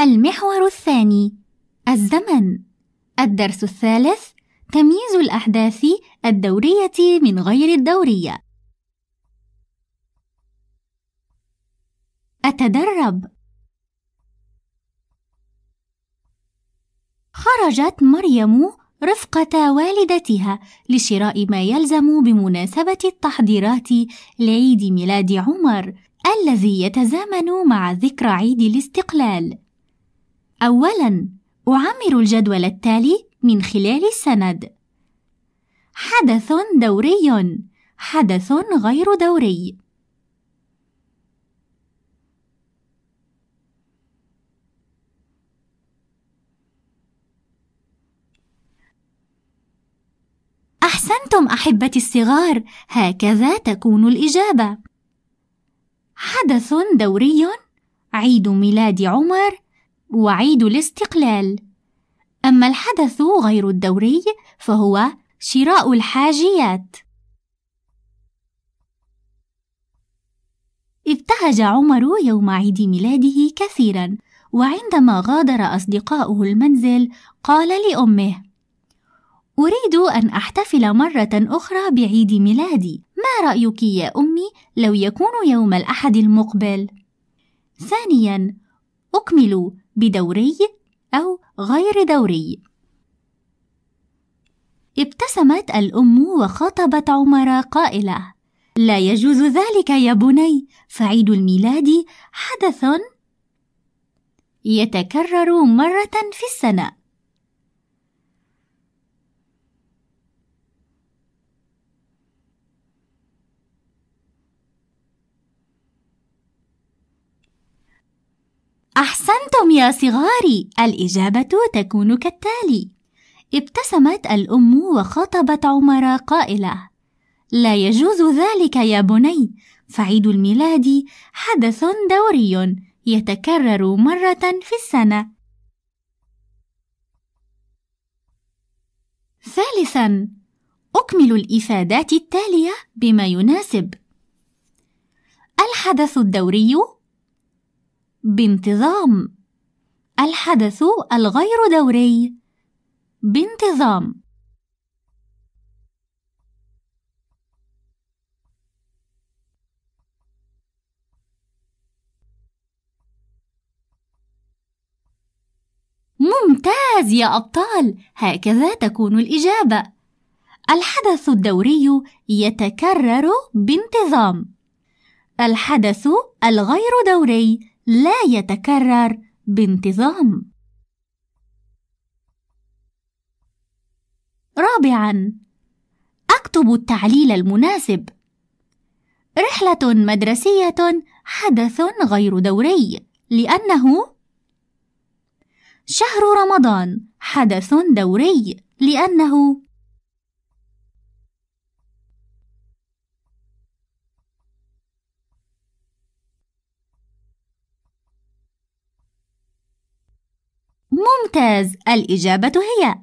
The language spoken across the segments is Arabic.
المحور الثاني الزمن الدرس الثالث تمييز الأحداث الدورية من غير الدورية أتدرب خرجت مريم رفقة والدتها لشراء ما يلزم بمناسبة التحضيرات لعيد ميلاد عمر الذي يتزامن مع ذكرى عيد الاستقلال أولاً، أعمر الجدول التالي من خلال السند: حدث دوري، حدث غير دوري. أحسنتم أحبتي الصغار، هكذا تكون الإجابة. حدث دوري عيد ميلاد عمر وعيد الاستقلال أما الحدث غير الدوري فهو شراء الحاجيات ابتهج عمر يوم عيد ميلاده كثيرا وعندما غادر أصدقاؤه المنزل قال لأمه أريد أن أحتفل مرة أخرى بعيد ميلادي ما رأيك يا أمي لو يكون يوم الأحد المقبل؟ ثانيا أكمل بدوري أو غير دوري ابتسمت الأم وخاطبت عمر قائلة: "لا يجوز ذلك يا بني، فعيد الميلاد حدث يتكرر مرة في السنة، أحسنتم يا صغاري، الإجابة تكون كالتالي: ابتسمت الأم وخاطبت عمر قائلة: لا يجوز ذلك يا بني، فعيد الميلاد حدث دوري يتكرر مرة في السنة. ثالثًا، أكمل الإفادات التالية بما يناسب: الحدث الدوري بانتظام الحدث الغير دوري بانتظام ممتاز يا أبطال، هكذا تكون الإجابة. الحدث الدوري يتكرر بانتظام. الحدث الغير دوري لا يتكرر بانتظام رابعا اكتب التعليل المناسب رحله مدرسيه حدث غير دوري لانه شهر رمضان حدث دوري لانه ممتاز الإجابة هي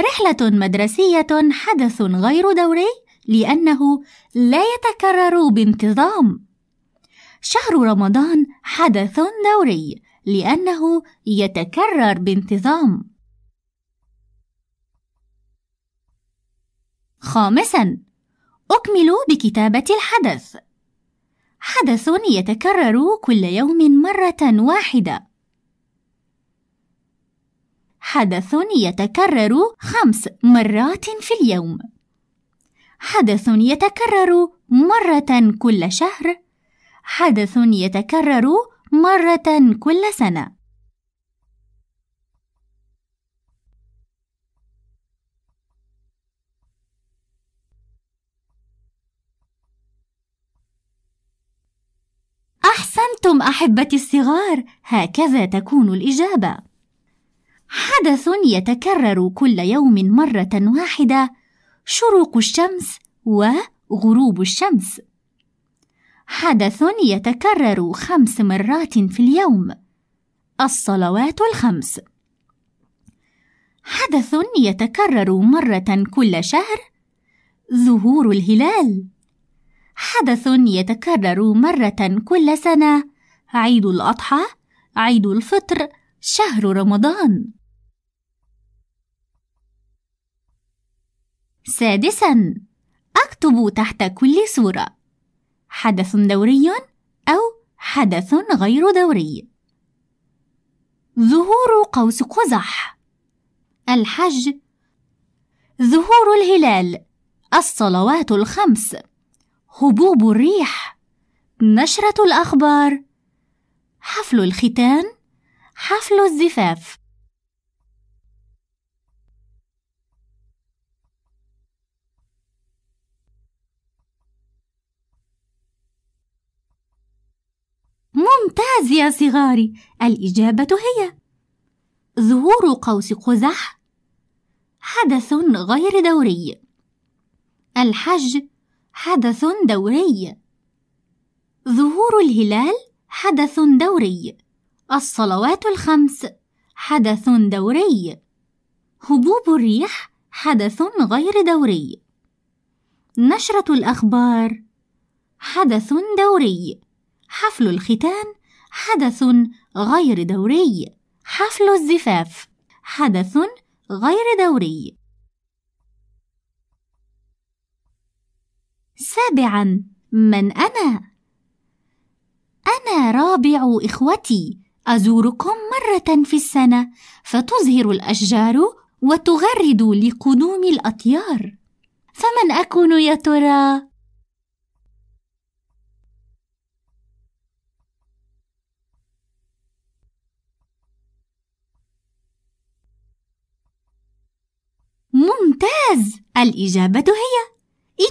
رحلة مدرسية حدث غير دوري لأنه لا يتكرر بانتظام. شهر رمضان حدث دوري لأنه يتكرر بانتظام. خامساً: أكمل بكتابة الحدث. حدث يتكرر كل يوم مرة واحدة. حدث يتكرر خمس مرات في اليوم حدث يتكرر مرة كل شهر حدث يتكرر مرة كل سنة أحسنتم أحبتي الصغار، هكذا تكون الإجابة. حدث يتكرر كل يوم مرة واحدة شروق الشمس وغروب الشمس. حدث يتكرر خمس مرات في اليوم الصلوات الخمس. حدث يتكرر مرة كل شهر ظهور الهلال. حدث يتكرر مرة كل سنة عيد الأضحى، عيد الفطر، شهر رمضان سادساً أكتب تحت كل صورة حدث دوري أو حدث غير دوري ظهور قوس قزح الحج ظهور الهلال الصلوات الخمس هبوب الريح نشرة الأخبار حفل الختان حفل الزفاف ممتاز يا صغاري الإجابة هي ظهور قوس قزح حدث غير دوري الحج حدث دوري ظهور الهلال حدث دوري الصلوات الخمس حدث دوري هبوب الريح حدث غير دوري نشرة الأخبار حدث دوري حفل الختان حدث غير دوري حفل الزفاف حدث غير دوري سابعا من أنا؟ أنا رابع إخوتي أزوركم مرة في السنة فتزهر الأشجار وتغرد لقدوم الأطيار فمن أكون يا ترى؟ ممتاز الإجابة هي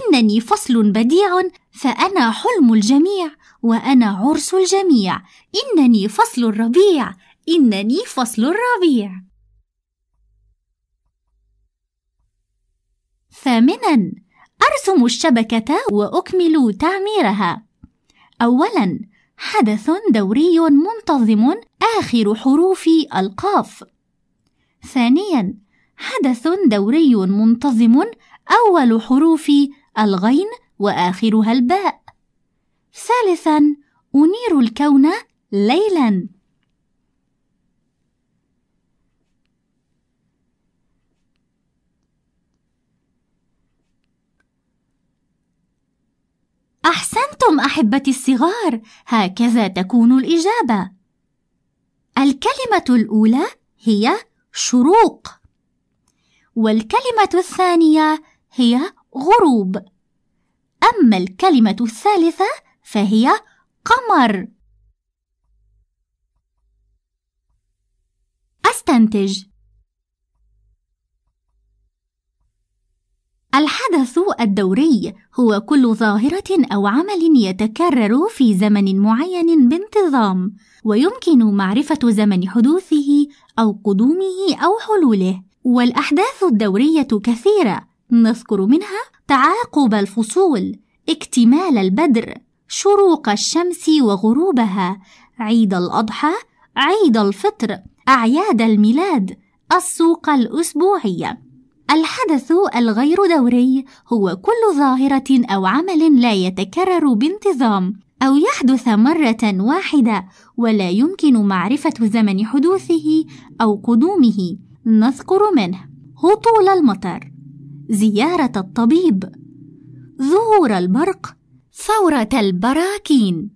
إنني فصل بديع فأنا حلم الجميع وأنا عرس الجميع إنني فصل الربيع إنني فصل الربيع ثامنا أرسم الشبكة وأكمل تعميرها أولا حدث دوري منتظم آخر حروف القاف ثانيا حدث دوري منتظم أول حروف الغين وآخرها الباء. ثالثا أنير الكون ليلا. أحسنتم أحبتي الصغار، هكذا تكون الإجابة. الكلمة الأولى هي شروق. والكلمة الثانية هي غروب أما الكلمة الثالثة فهي قمر أستنتج الحدث الدوري هو كل ظاهرة أو عمل يتكرر في زمن معين بانتظام، ويمكن معرفة زمن حدوثه أو قدومه أو حلوله، والأحداث الدورية كثيرة نذكر منها تعاقب الفصول، اكتمال البدر، شروق الشمس وغروبها، عيد الأضحى، عيد الفطر، أعياد الميلاد، السوق الأسبوعية. الحدث الغير دوري هو كل ظاهرة أو عمل لا يتكرر بانتظام أو يحدث مرة واحدة ولا يمكن معرفة زمن حدوثه أو قدومه نذكر منه هطول المطر زيارة الطبيب ظهور البرق ثورة البراكين